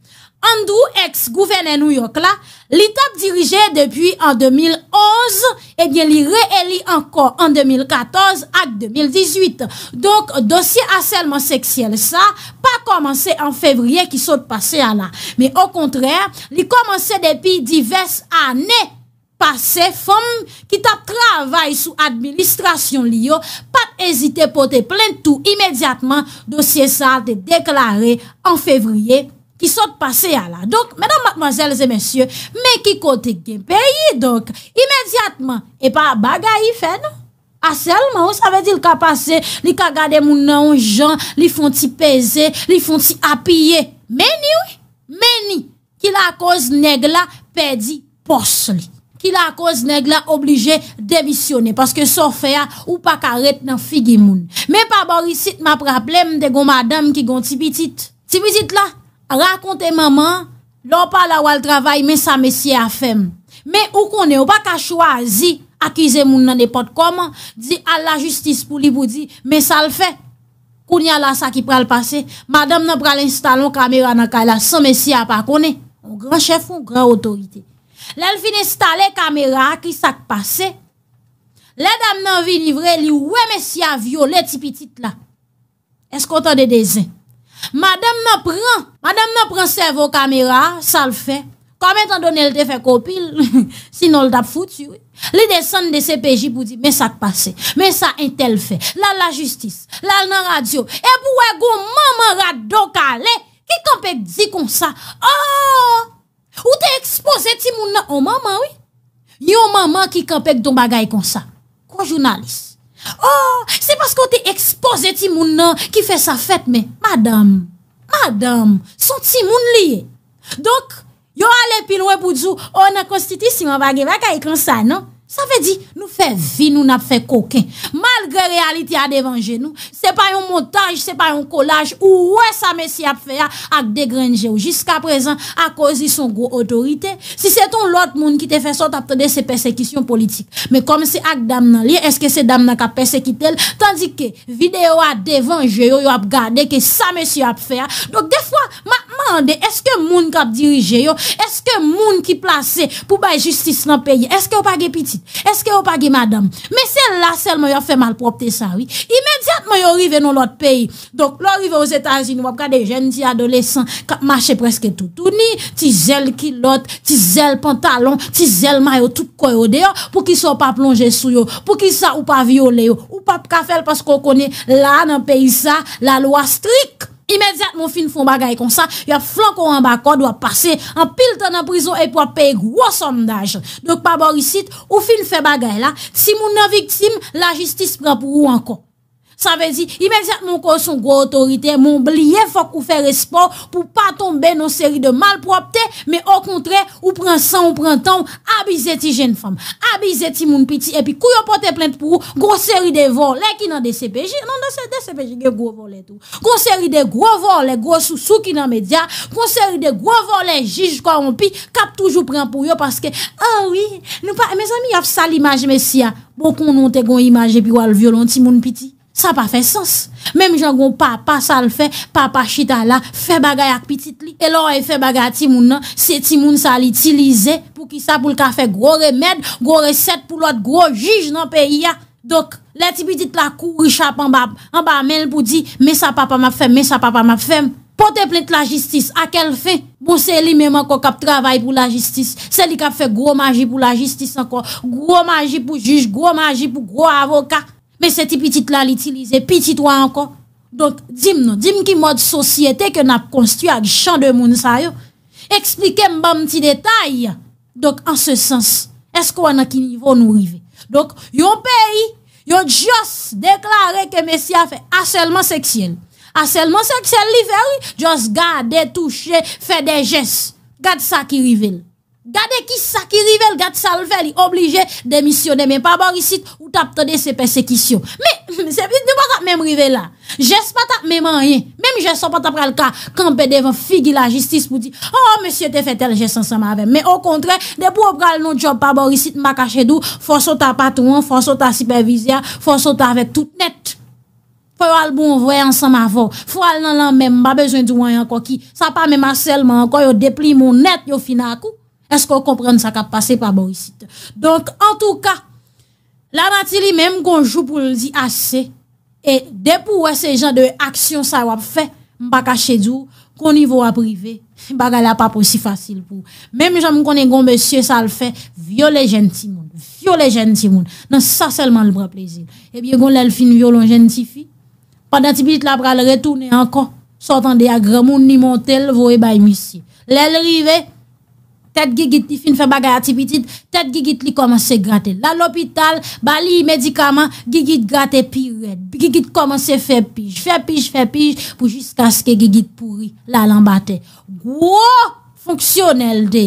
Andou, ex-gouverneur New York la, li tap dirije depi an 2011, e bie li re-eli ankor an 2014 ak 2018. Donk dosye aselman seksyel sa, pa komanse an fevriye ki sot pase an la. Me o kontre, li komanse depi divers ane pase, fom ki tap travay sou administrasyon li yo, pa ezite pote plen tou imediatman dosye sa de deklare an fevriye kwenye. ki sot pase ya la. Dok, mèdam matmazèl zè mèsyè, mè ki kote gen peyi, imèdiatman, e pa bagayi fè nou. A selman, ou sa vè di l ka pase, li ka gade moun nan ou jan, li fon ti pese, li fon ti apiye. Meni ou? Meni! Ki la koz negla, pedi pos li. Ki la koz negla, oblige devisyone, paske so fè ya, ou pa karet nan figi moun. Mè pa borisit ma problem de gon madame ki gon ti bitit. Ti bitit la? Rakonte maman, lò pa la wal travay men sa mesye afem. Men ou kone, ou pa ka chwazi akize moun nan depot koman, di al la justis pou li boudi, men sa l fe. Kouni al la sa ki pral pase, madame nan pral installon kamera nan ka la sa mesye apakone. Un gran chef, un gran otorite. Lè l fin installe kamera akise ak pase, lè dam nan vi livre li wè mesye avyo le tipi tit la. Eskotan de dezen. Madame nan pran, Madame nan pran servo kamera, sa l fe, kame tan donel te fe kopil, si nan l tap fouti, li de san de CPJ pou di men sa k pase, men sa intel fe, la la justice, la la radio, e pou we go maman rado kale, ki kampek di kon sa, aaa, oh! ou te expose ti moun nan, o oh, maman oui, yo maman ki kampek don bagay kon sa, kon jounalist. Oh, se pas kon te expose ti moun nan ki fe sa fèt me, madam, madam, son ti moun liye. Donk, yo ale pilwe pou djou, oh na konstiti si moun bagi baka yi konsan, non? Sa fe di nou fe vi nou nap fe koken. Malgre realiti a devanje nou, se pa yon montaj, se pa yon kolaj, ouwe sa mesi ap fe ya ak degrenje ou. Jiska prezen ak ozi son gro otorite. Si se ton lot moun ki te fe sot ap tede se persekisyon politik. Me kom se ak dam nan li, eske se dam nan kap persekite l, tandike videyo a devanje yo yo ap gade ke sa mesi ap fe ya. Dok defwa ma mande, eske moun kap dirije yo, eske moun ki plase pou bay justice nan peyi, eske ou pa gepitit? Eske yo pa gi madame, me sel la sel mwen yo fe malpropte sa, imediat mwen yo rive nou lot peyi, lo rive ou zetajini wap ka de jen ti adolescent, ka mache preske toutouni, ti zel kilot, ti zel pantalon, ti zel mayo, tout koyo deyo pou ki so pa plonge sou yo, pou ki sa ou pa viole yo, ou pa kafel pasko konye la nan peyi sa, la lwa strik. Imediat moun fin foun bagay kon sa, ya flanko an bako dwa pase an pil tan an prizo e pwa pey gwo sondaj. Dok pa borisit, ou fin fè bagay la, si moun nan viktim, la jistis pran pou ou an kon. Sa vezi, imediat nou konson gwo otorite, moun blye fok ou fe respon pou pa tombe nou seri de malpropte, me o kontre, ou pren san ou pren tan, abize ti jen fom, abize ti moun piti, epi kou yo pote plente pou ou, gwo seri de vorle ki nan de CPJ, nan nan se de CPJ, ge gwo vorle tou. Gwo seri de gwo vorle, gwo sou sou ki nan media, gwo seri de gwo vorle, jiz kwa anpi, kap toujou pren pou yo, paske, anwi, nou pa, me zami yav sa l'imaj me siya, bokon nou te gwo imaj epi wale violenti moun piti. Sa pa fe sens. Mem jan goun papa sa l fe, papa chita la, fe bagay ak pitit li. E lor e fe bagay ati moun nan, se ti moun sa l itilize, pou ki sa pou l ka fe gro remèd, gro reset pou l ot, gro jij nan peyi ya. Dok, leti bi dit la kou, richap an ba men l pou di, me sa papa ma fem, me sa papa ma fem. Po te plit la jistis, akel fe? Bon se li mèman ko kap travay pou la jistis. Se li kap fe gro maji pou la jistis an kon. Gro maji pou jij, gro maji pou gro avoka. Be se ti pitit la l'itilize, pitit wak ankon. Donk, dim nou, dim ki mod sosyete ke nap konstuye ak chan de moun bon sa yo. Eksplike mba mti detay ya. Donk, an se sens, esko wana ki vou nou rive. Donk, yon peyi, yon jos deklare ke mesi afe, aselman seksyen. Aselman seksyen li veri, jos gade, touche, fe de jes. Gade sa ki rive. Gade ki sa ki rivel, gade salvel, i oblige demisyon demen pa borisit ou tap tade se persekisyon. Me, sepit nou pa sa mèm rivela. Je sepa ta mèman yen. Mèm je sepa ta pral ka, kanpe devan figi la jistis pou di, oh, monsye te fetel, je san sa maven. Me, o kontre, de pou pral nou job pa borisit, mba kache dou, foso ta patouan, foso ta sipervizya, foso ta ve tout net. Fowal bon vwe ansan mavo. Fowal nan lan mèm, ba bezwen di wanyan koki. Sa pa mèman selman, yo depli moun net yo finakou. Esko kompren sa kap pase pa borisite. Donk, an tou ka, la matili menm konjou pou li di ase, e depouwe se jan de aksyon sa wap fe, mba ka chedou, koni vou aprive, mba ka la pa pou si fasil pou. Menm jan mkonen kon besye sal fe, viole jenti moun, viole jenti moun, nan sa selman lbra plezile. Ebyen kon lel fin viole on jenti fi, padantibit la pral retounen an kon, sotan de agramoun ni montel, voue bay misye. Lel rive, Tèt gigit li fin fè bagay atipitit, tèt gigit li komanse gratè. La l'opital, bali yi medikaman, gigit gratè pi red. Gigit komanse fè pij, fè pij, fè pij, pou jiska skè gigit pouri la lambate. Gwo fonksyonel de,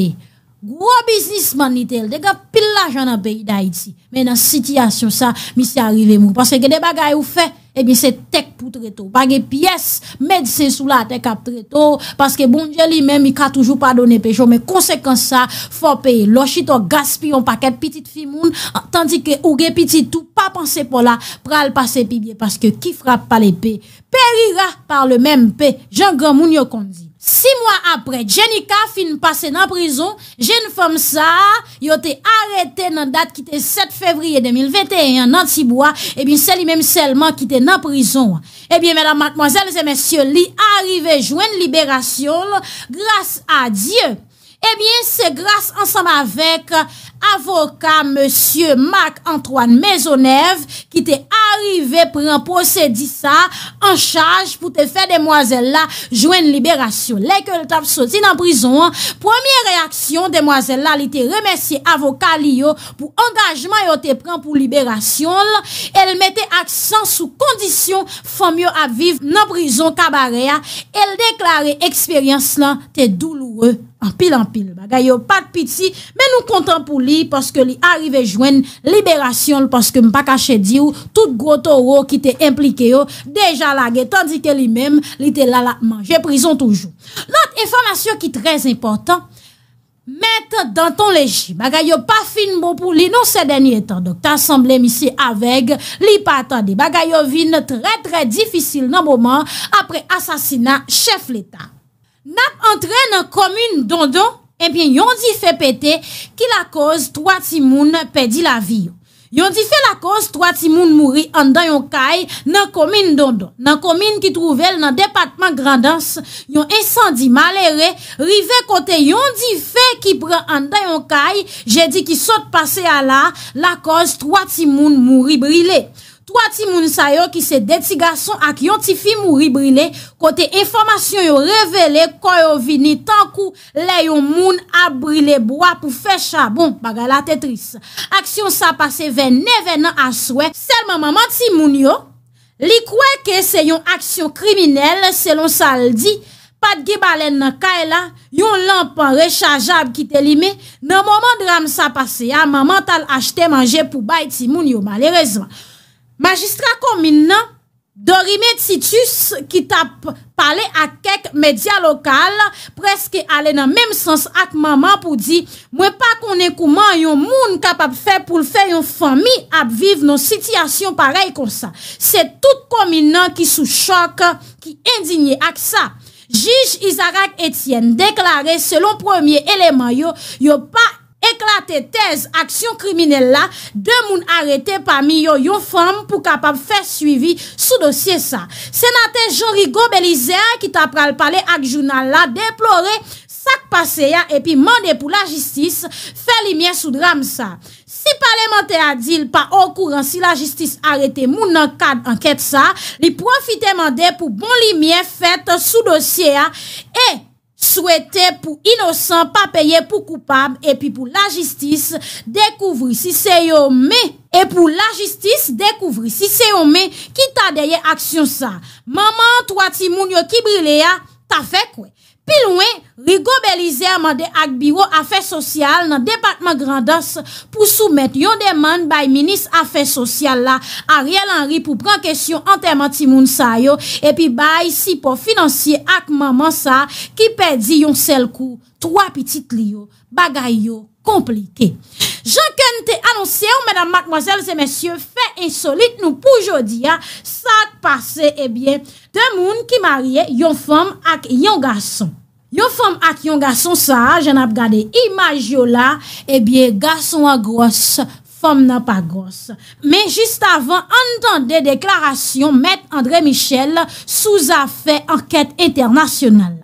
gwo biznisman nitel de, gwa pil la jan apè yi da iti. Men nan sityasyon sa, mi se arrive mou. Pase gen de bagay ou fè. Ebi eh se tek pou treto. Pange piyes, medse sou la tek ap treto. Paske bon jeli men, mi ka toujou pa donen pechon. Men konsekans sa, fo peye. Lo chito gaspion pa ket pitit fi moun. Tanti ke ouge pitit tou pa panse po la. Pral pase piye. Paske ki frappe pa le pe. Perira par le men pe. Jan gran moun yo kondi. 6 mwa apre, Jenika fin pase nan prizon, jen fom sa, yo te arete nan dat ki te 7 fevriye 2021 nan Tibwa, e bin seli menm selman ki te nan prizon. E bin mwenan mwenzal se mensyo li arive jwen liberasyon, gras a die, e bin se gras ansanm avek. avoka, Monsie Mark Antoine Maisonneuve, ki te arrive, pren, posedi sa en charge pou te fe demoiselle la, jwen liberasyon. Lèkèl tap soti nan prizon. Premier reaksyon, demoiselle la, li te remersye avoka li yo pou angajman yo te pren pou liberasyon. El mette aksan sou kondisyon fon myo ap viv nan prizon kabareya. El deklare eksperyans lan te douloure. Anpil, anpil, bagay yo pat piti, men nou kontan pou li paske li arrive jwen liberasyon li paske m pa kache di ou tout gro toro ki te implike yo deja lage tandike li mem li te lala manje prison toujou lote informasyon ki trez important mette dan ton leji bagay yo pa finmou pou li non se denye etan dok ta asemblem isi aveg li patande bagay yo vin tre tre difisil nan mouman apre asasina chef letan nap entre nan komune don don Ebyen eh yon di fe pete ki la koz 3 timoun pedi la vi yon. Yon di fe la koz 3 timoun mouri andan yon kay nan komine dondon. Nan komine ki trouvel nan departman grandans yon insandi malere rive kote yon di fe ki pre andan yon kay jedi ki sot pase ala la koz 3 timoun mouri brile. Toa ti moun sa yo ki se deti gason ak yon ti fi mouri brine kote informasyon yo revele kwa yo vini tankou le yon moun abri le bwa pou fe chabon baga la tetris. Aksyon sa pase 29 nan aswe, selman maman ti moun yo, li kwe ke se yon aksyon kriminel selon sa ldi, pat ge balen nan kaela, yon lampan rechajab ki te lime, nan ah, maman dram sa pase ya, maman tal achete manje pou bay ti moun yo malerezman. Magistra komine nan, Dorime Titus ki tap pale ak kek media lokal preske ale nan menm sens ak maman pou di, mwen pa konen kouman yon moun kapap fe pou l fe yon fami ap viv nan sityasyon parey kon sa. Se tout komine nan ki sou chok, ki indigne ak sa. Jige Izarak Etienne deklare selon premier eleman yo, yo pa indigne. Eklate tez aksyon kriminella de moun arete pa mi yo yon fom pou kapap fè suivi sou dosye sa. Senate Jean-Rigo Belizea ki tap pral pale ak jounal la deplore sak pase ya epi mande pou la jistis fè li mien sou dram sa. Si pale mante a dil pa ou kouran si la jistis arete moun nan kad anket sa, li profite mande pou bon li mien fèt sou dosye ya e... Sou ete pou inosan pa peye pou koupab E pi pou la jistis Dekouvri si se yo me E pou la jistis Dekouvri si se yo me Ki ta deye aksyon sa Maman toati moun yo ki brile ya ah, Ta fe kwe Pi lwen, Rigo Belize Amade ak Biro Afèr Sosyal nan Depatman Grandas pou soumet yon deman bay Minist Afèr Sosyal la, Ariel Henry pou pran kesyon anterman timoun sa yo, epi bay sipo finansye ak maman sa ki pedi yon sel kou. Troa pitit li yo, bagay yo, komplike. Jean-Quentin annonciè, ou oh, mèdame, mademoiselles et mèsyè, fè insolite nou pou jodia sa ak pase, e eh bie, dè moun ki marie yon fèm ak yon gason. Yon fèm ak yon gason sa, jen ap gade imaj yo la, e eh bie, gason a gros, fèm nan pa gros. Mè jist avan, an dan de deklarasyon, mèd André Michel souza fè an kèt internasyonal.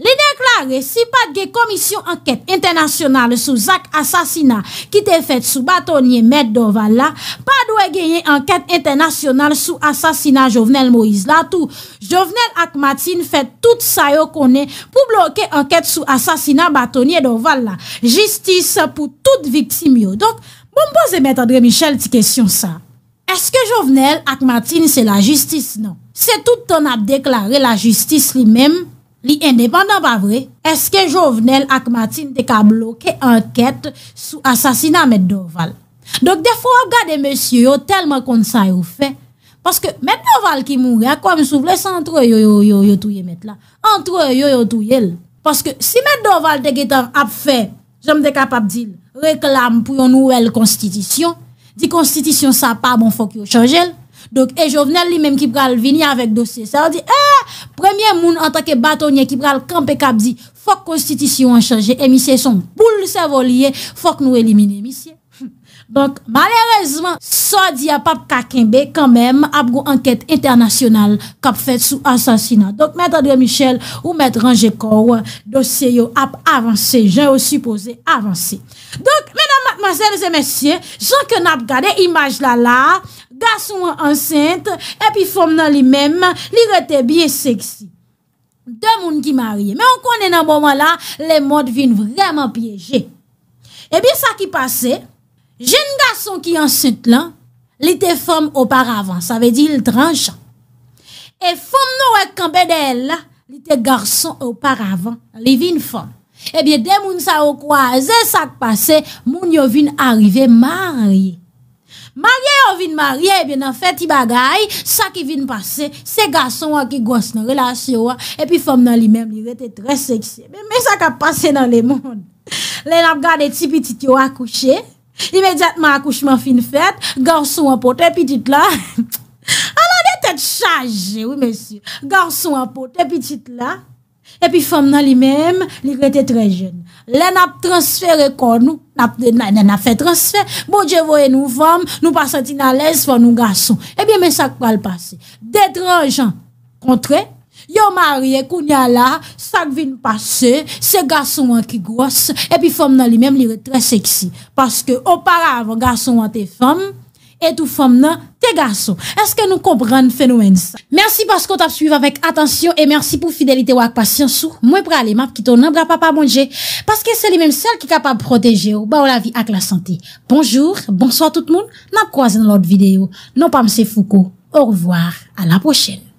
Li deklare, si pat ge komisyon anket internasyonal sou zak asasina ki te fet sou batonye mèd do val la, pa dwe genye anket internasyonal sou asasina Jovenel Moïse. La tou, Jovenel ak Matin fet tout sa yo konen pou bloke anket sou asasina batonye do val la. Jistis pou tout viktim yo. Donk, bon boze mèd André Michel ti kesyon sa. Eske Jovenel ak Matin se la jistis nan? Se tout ton ap deklare la jistis li mèm? Li independant pa vre, eske jovenel ak Matin te ka bloke anket sou asasina Met Doval. Dok defo ap gade monsye yo telman kont sa yo fe. Paske Met Doval ki mou re akwa m sou vle sa antre yo yo yo yo touye Met la. Antre yo yo yo touye el. Paske si Met Doval te getav ap fe, jom de kap ap di reklam pou yon nouel konstitisyon. Di konstitisyon sa pa bon fok yo chanje el. Donk, e jo vnen li menm ki pral vini avèk dosye. Sa wè di, e, eh, premye moun an takè batonye ki pral kampe kap di, fòk konstitisyon an chanje, emisye son poul se volye, fòk nou elimine, emisye. Donk, malèrezman, sa wè di ap ap kakenbe, kanmen ap go anket internasyonal kap fèd sou ansasina. Donk, mèd adwe Michel ou mèd Ranje Kou, dosye yo ap avansè, jen wè supposè avansè. Donk, mèd an matmazèl zè mesye, jan ke nap gade imaj la la, Gason an sent, epi fom nan li menm, li rete biye seksi. De moun ki marye. Men on konen nan mouman la, le moun vin vreman pyeje. Ebi sa ki pase, jen gason ki an sent lan, li te fom oparavan. Sa ve di il tranjan. E fom nou ek kambè de el la, li te gason oparavan. Li vin fom. Ebi de moun sa okwaze, sa ki pase, moun yo vin arrive marye. Marye ou vin marye, ben an fet ti bagay, sa ki vin pase, se gason an ki gos nan relasyon an, epi fom nan li men, li rete tre seksye. Men sa ka pase nan le moun. Len ap gade ti pitit yo akouche, imediatman akouchman fin fet, gason an pot, te pitit la. An an de tet chanje, oui monsir, gason an pot, te pitit la. Epi fòm nan li mèm, li rete trè jèn. Len ap transfè rekon nou, nan ap fè transfè, bo dje voye nou fòm, nou pa santi nan lèz fòm nou gasson. Ebyen eh men sak pa l'passe. De trè jèn kontre, yo mari e kounya la, sak vin passe, se gasson wan ki gwas, epi fòm nan li mèm li re trè seksi. Paske oparav, gasson wan te fòm, et ou fom nan te garso. Eske nou kompran fenomen sa? Mersi paskou tap suiv avèk atansyon, e mersi pou fidelite wak pasyansou, mwen pralè map ki ton nan bra pa pa mounje, paske se li menm sel ki kapab proteje ou, ba ou la vi ak la sante. Bonjour, bonsoit tout moun, nan kwa zan lout videyo, non pa mse foukou, ou rvouar, ala pochel.